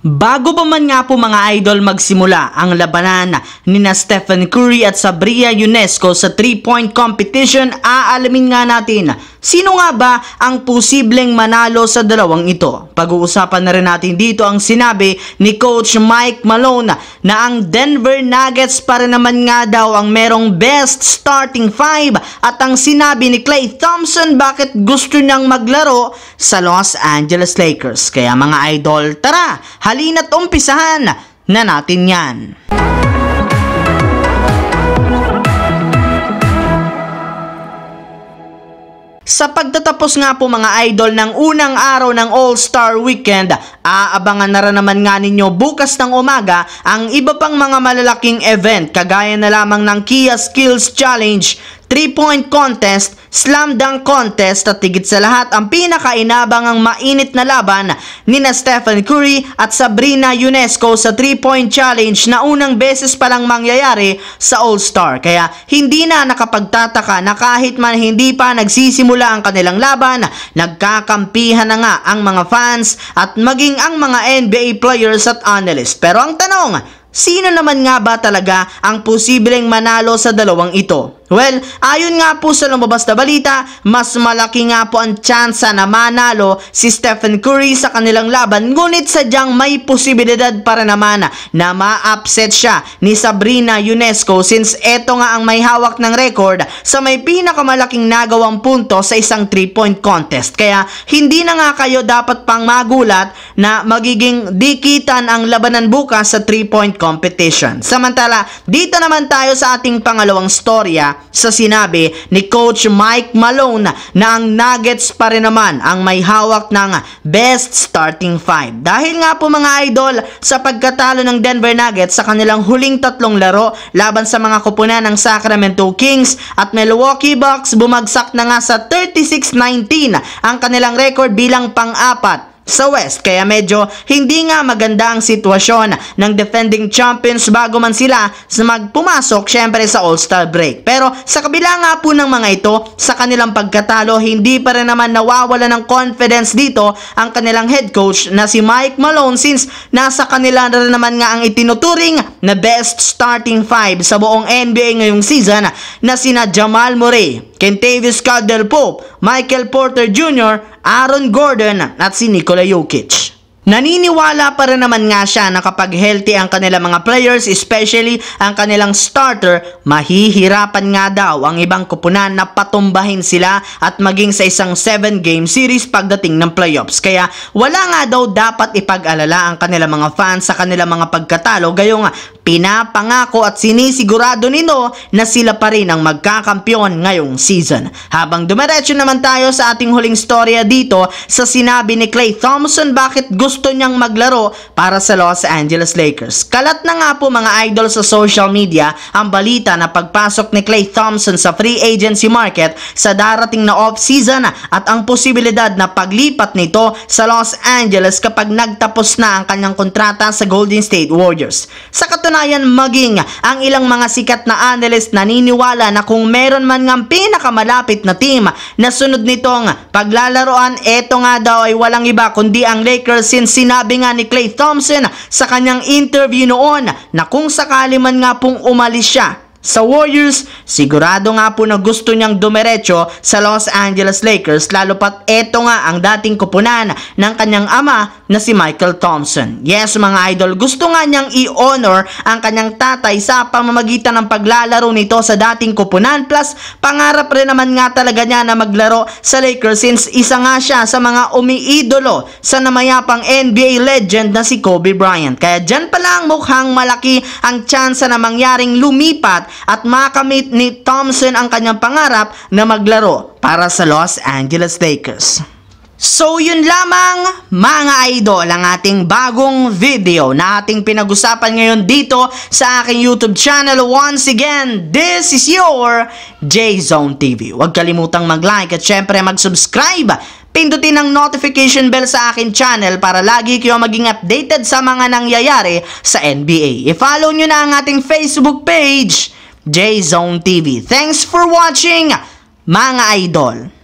Bago pa man nga po mga idol magsimula ang labanan ni na Stephen Curry at Sabria Unesco sa 3-point competition, aalamin nga natin Sino nga ba ang posibleng manalo sa dalawang ito? Pag-uusapan na rin natin dito ang sinabi ni Coach Mike Malone na ang Denver Nuggets para naman nga daw ang merong best starting five at ang sinabi ni Clay Thompson bakit gusto niyang maglaro sa Los Angeles Lakers. Kaya mga idol, tara, halina't umpisahan na natin yan. Sa pagtatapos nga po mga idol ng unang araw ng All-Star Weekend, aabangan na rin naman nga ninyo bukas ng umaga ang iba pang mga malalaking event kagaya na lamang ng Kia Skills Challenge, 3-point contest slam dunk contest at tigit sa lahat ang pinakainabang ang mainit na laban ni na Stephen Curry at Sabrina Unesco sa 3-point challenge na unang beses palang mangyayari sa All-Star. Kaya hindi na nakapagtataka na kahit man hindi pa nagsisimula ang kanilang laban, nagkakampihan na nga ang mga fans at maging ang mga NBA players at analysts. Pero ang tanong, sino naman nga ba talaga ang posibleng manalo sa dalawang ito? Well, ayon nga po sa lumabas na balita, mas malaki nga po ang tsansa na manalo si Stephen Curry sa kanilang laban ngunit sadyang may posibilidad para naman na ma-upset siya ni Sabrina UNESCO since eto nga ang may hawak ng record sa may pinakamalaking nagawang punto sa isang 3-point contest. Kaya hindi na nga kayo dapat pang magulat na magiging dikitan ang labanan bukas sa 3-point competition. Samantala, dito naman tayo sa ating pangalawang storya sa sinabi ni Coach Mike Malone na ang Nuggets pa rin naman ang may hawak ng best starting five. Dahil nga po mga idol, sa pagkatalo ng Denver Nuggets sa kanilang huling tatlong laro laban sa mga kupunan ng Sacramento Kings at Milwaukee Bucks, bumagsak na nga sa 36-19 ang kanilang record bilang pang-apat sa West. Kaya medyo hindi nga maganda ang sitwasyon ng defending champions bago man sila sa magpumasok syempre sa All-Star break. Pero sa kabila nga po ng mga ito, sa kanilang pagkatalo, hindi pa rin naman nawawala ng confidence dito ang kanilang head coach na si Mike Malone since nasa kanila na rin naman nga ang itinuturing na best starting five sa buong NBA ngayong season na sina Jamal Murray, Kentavious Caldwell Pope, Michael Porter Jr., Aaron Gordon at si Nikola Jokic. Naniniwala pa rin naman nga siya na kapag healthy ang kanilang mga players, especially ang kanilang starter, mahihirapan nga daw ang ibang kupunan na patumbahin sila at maging sa isang 7-game series pagdating ng playoffs. Kaya wala nga daw dapat ipag-alala ang kanilang mga fans sa kanilang mga pagkatalo gayong Pinapangako at sinisigurado nito na sila pa rin ang magkakampiyon ngayong season. Habang dumiretso naman tayo sa ating huling storya dito sa sinabi ni Clay Thompson bakit gusto niyang maglaro para sa Los Angeles Lakers. Kalat na nga po mga idol sa social media ang balita na pagpasok ni Clay Thompson sa free agency market sa darating na off-season at ang posibilidad na paglipat nito sa Los Angeles kapag nagtapos na ang kanyang kontrata sa Golden State Warriors. Sa katunayan, Katunayan maging ang ilang mga sikat na analyst naniniwala na kung meron man ngang pinakamalapit na team na sunod nitong paglalaroan, eto nga daw ay walang iba kundi ang Lakers since sinabi nga ni Clay Thompson sa kanyang interview noon na kung sakali man nga pong umalis siya sa Warriors, sigurado nga po na gusto niyang dumiretso sa Los Angeles Lakers lalo pat eto nga ang dating kupunan ng kanyang ama na si Michael Thompson. Yes mga idol, gusto nga niyang i-honor ang kanyang tatay sa pamamagitan ng paglalaro nito sa dating kupunan plus pangarap rin naman nga talaga niya na maglaro sa Lakers since isa nga siya sa mga umiidolo sa namayapang NBA legend na si Kobe Bryant. Kaya dyan pa lang mukhang malaki ang tsansa na mangyaring lumipat at makamit ni Thompson ang kanyang pangarap na maglaro para sa Los Angeles Lakers. So yun lamang mga idol ang ating bagong video na ating pinag-usapan ngayon dito sa aking YouTube channel. Once again, this is your J-Zone TV. Huwag kalimutang mag-like at syempre mag-subscribe pindutin ang notification bell sa akin channel para lagi kayo maging updated sa mga nangyayari sa NBA. I-follow nyo na ang ating Facebook page j TV. Thanks for watching, mga idol!